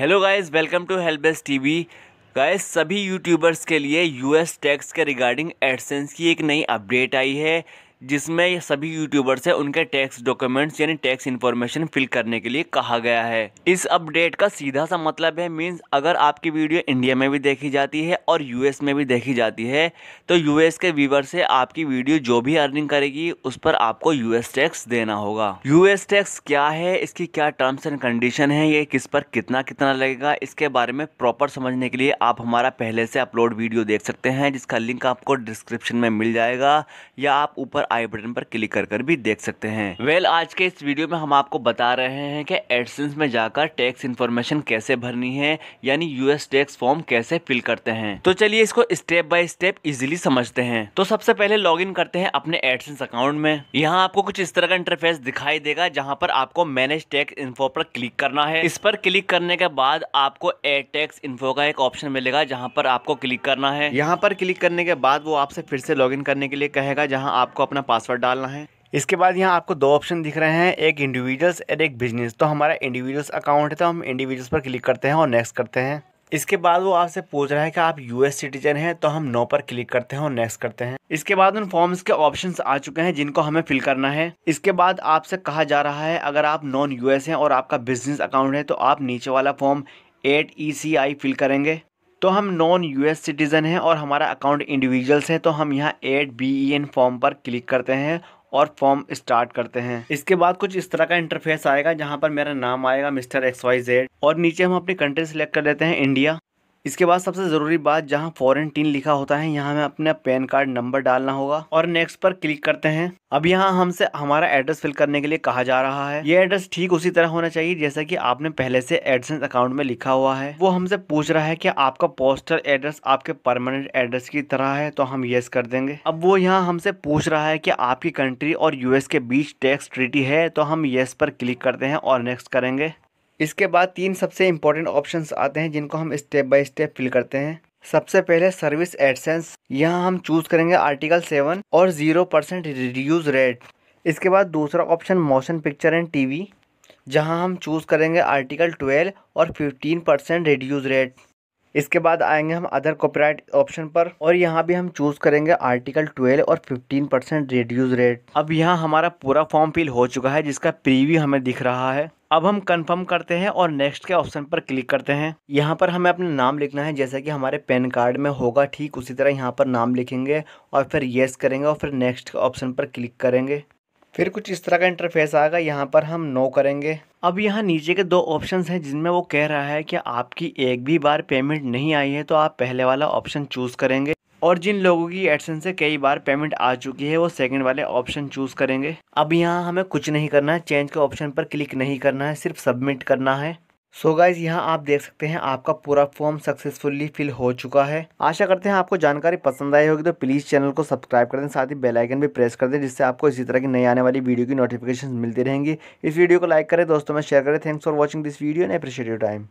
hello guys welcome to helpless TV guys सभी YouTubers के लिए यूएस टैक्स के रिगार्डिंग एडसेंस की एक नई अपडेट आई है जिसमें सभी यूट्यूबर्स है उनके टैक्स डॉक्यूमेंट्स यानी टैक्स इन्फॉर्मेशन फिल करने के लिए कहा गया है इस अपडेट का सीधा सा मतलब है मीन्स अगर आपकी वीडियो इंडिया में भी देखी जाती है और यूएस में भी देखी जाती है तो यूएस के व्यूवर से आपकी वीडियो जो भी अर्निंग करेगी उस पर आपको यूएस टैक्स देना होगा यूएस टैक्स क्या है इसकी क्या टर्म्स एंड कंडीशन है ये किस पर कितना कितना लगेगा इसके बारे में प्रॉपर समझने के लिए आप हमारा पहले से अपलोड वीडियो देख सकते हैं जिसका लिंक आपको डिस्क्रिप्शन में मिल जाएगा या आप ऊपर आई बटन पर क्लिक कर कर भी देख सकते हैं वेल आज के इस वीडियो में हम आपको बता रहे हैं कि एडसेंस में जाकर टैक्स इन्फॉर्मेशन कैसे भरनी है यानी यूएस टैक्स फॉर्म कैसे फिल करते हैं तो चलिए इसको स्टेप बाय स्टेप इजिली समझते हैं तो सबसे पहले लॉग इन करते हैं अपने एडसेंस अकाउंट में यहाँ आपको कुछ इस तरह का इंटरफेस दिखाई देगा जहाँ पर आपको मैनेज टैक्स इन्फो पर क्लिक करना है इस पर क्लिक करने के बाद आपको एड टैक्स इन्फो का एक ऑप्शन मिलेगा जहाँ पर आपको क्लिक करना है यहाँ पर क्लिक करने के बाद वो आपसे फिर से लॉग करने के लिए कहेगा जहाँ आपको अपना अपना पासवर्ड डालना है इसके बाद यहाँ आपको दो ऑप्शन दिख रहे हैं एक इंडिविजुअल्स एंड एक बिजनेस तो हमारा इंडिविजुअल्स अकाउंट है तो हम इंडिविजुअल्स पर क्लिक करते हैं और नेक्स्ट करते हैं इसके बाद वो आपसे पूछ रहा है कि आप यूएस सिटीजन हैं तो हम नो पर क्लिक करते हैं और नेक्स्ट करते हैं इसके बाद उन फॉर्म्स के ऑप्शंस आ चुके हैं जिनको हमें फिल करना है इसके बाद आपसे कहा जा रहा है अगर आप नॉन यूएस हैं और आपका बिजनेस अकाउंट है तो आप नीचे वाला form eight E C I fill करेंगे तो हम नॉन यूएस सिटीज़न हैं और हमारा अकाउंट इंडिविजुअल्स हैं तो हम यहाँ eight B E N form पर क्लिक करते हैं और फॉर्म स्टार्ट करते हैं इसके बाद कुछ इस तरह का इंटरफेस आएगा जहाँ पर मेरा नाम आएगा मिस्टर एक्स वाई जेड और नीचे हम अपनी कंट्री सेलेक्ट कर लेते हैं इंडिया इसके बाद सबसे ज़रूरी बात जहां फॉरेन टीन लिखा होता है यहां हमें अपना पैन कार्ड नंबर डालना होगा और नेक्स्ट पर क्लिक करते हैं अब यहां हमसे हमारा एड्रेस फिल करने के लिए कहा जा रहा है ये एड्रेस ठीक उसी तरह होना चाहिए जैसा कि आपने पहले से एडसेंस अकाउंट में लिखा हुआ है वो हमसे पूछ रहा है कि आपका पोस्टल एड्रेस आपके परमानेंट एड्रेस की तरह है तो हम येस कर देंगे अब वो यहाँ हमसे पूछ रहा है कि आपकी कंट्री और यूएस के बीच टैक्स ट्रिटी है तो हम येस पर क्लिक करते हैं और नेक्स्ट करेंगे इसके बाद तीन सबसे इम्पोर्टेंट ऑप्शन आते हैं जिनको हम स्टेप बाई स्टेप फिल करते हैं सबसे पहले सर्विस एडसेंस यहाँ हम चूज करेंगे आर्टिकल सेवन और जीरो परसेंट रिड्यूज रेट इसके बाद दूसरा option motion picture and TV जहाँ हम चूज़ करेंगे आर्टिकल ट्वेल्व और फिफ्टीन परसेंट रिड्यूज रेट इसके बाद आएंगे हम अदर कॉपीराइट ऑप्शन पर और यहाँ भी हम चूज करेंगे आर्टिकल 12 और 15 परसेंट रिड्यूज रेट अब यहाँ हमारा पूरा फॉर्म फिल हो चुका है जिसका प्रीव्यू हमें दिख रहा है अब हम कंफर्म करते हैं और नेक्स्ट के ऑप्शन पर क्लिक करते हैं यहाँ पर हमें अपना नाम लिखना है जैसा कि हमारे पैन कार्ड में होगा ठीक उसी तरह यहाँ पर नाम लिखेंगे और फिर येस करेंगे और फिर नेक्स्ट के ऑप्शन पर क्लिक करेंगे फिर कुछ इस तरह का इंटरफेस आएगा यहाँ पर हम नो करेंगे अब यहाँ नीचे के दो ऑप्शंस हैं जिनमें वो कह रहा है कि आपकी एक भी बार पेमेंट नहीं आई है तो आप पहले वाला ऑप्शन चूज़ करेंगे और जिन लोगों की एडसन से कई बार पेमेंट आ चुकी है वो सेकंड वाले ऑप्शन चूज़ करेंगे अब यहाँ हमें कुछ नहीं करना है चेंज के ऑप्शन पर क्लिक नहीं करना है सिर्फ सबमिट करना है सो so गाइज यहाँ आप देख सकते हैं आपका पूरा फॉर्म सक्सेसफुली फिल हो चुका है आशा करते हैं आपको जानकारी पसंद आई होगी तो प्लीज़ चैनल को सब्सक्राइब कर दें साथ ही बेल आइकन भी प्रेस कर दें जिससे आपको इसी तरह की नई आने वाली वीडियो की नोटिफिकेशन मिलती रहेंगी इस वीडियो को लाइक करें दोस्तों में शेयर करें thanks for watching this video and appreciate you time